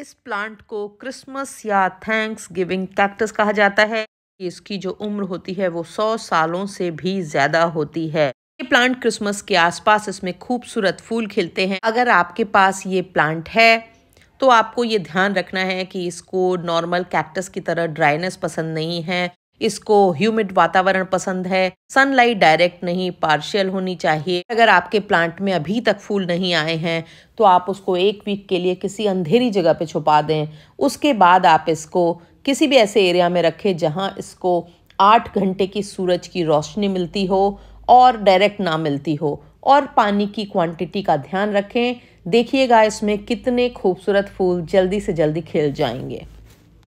इस प्लांट को क्रिसमस या थैंक्स गिविंग कैक्टस कहा जाता है इसकी जो उम्र होती है वो सौ सालों से भी ज़्यादा होती है ये प्लांट क्रिसमस के आसपास इसमें खूबसूरत फूल खिलते हैं अगर आपके पास ये प्लांट है तो आपको ये ध्यान रखना है कि इसको नॉर्मल कैक्टस की तरह ड्राइनेस पसंद नहीं है इसको ह्यूमिड वातावरण पसंद है सनलाइट डायरेक्ट नहीं पार्शियल होनी चाहिए अगर आपके प्लांट में अभी तक फूल नहीं आए हैं तो आप उसको एक वीक के लिए किसी अंधेरी जगह पे छुपा दें उसके बाद आप इसको किसी भी ऐसे एरिया में रखें जहाँ इसको आठ घंटे की सूरज की रोशनी मिलती हो और डायरेक्ट ना मिलती हो और पानी की क्वांटिटी का ध्यान रखें देखिएगा इसमें कितने खूबसूरत फूल जल्दी से जल्दी खिल जाएंगे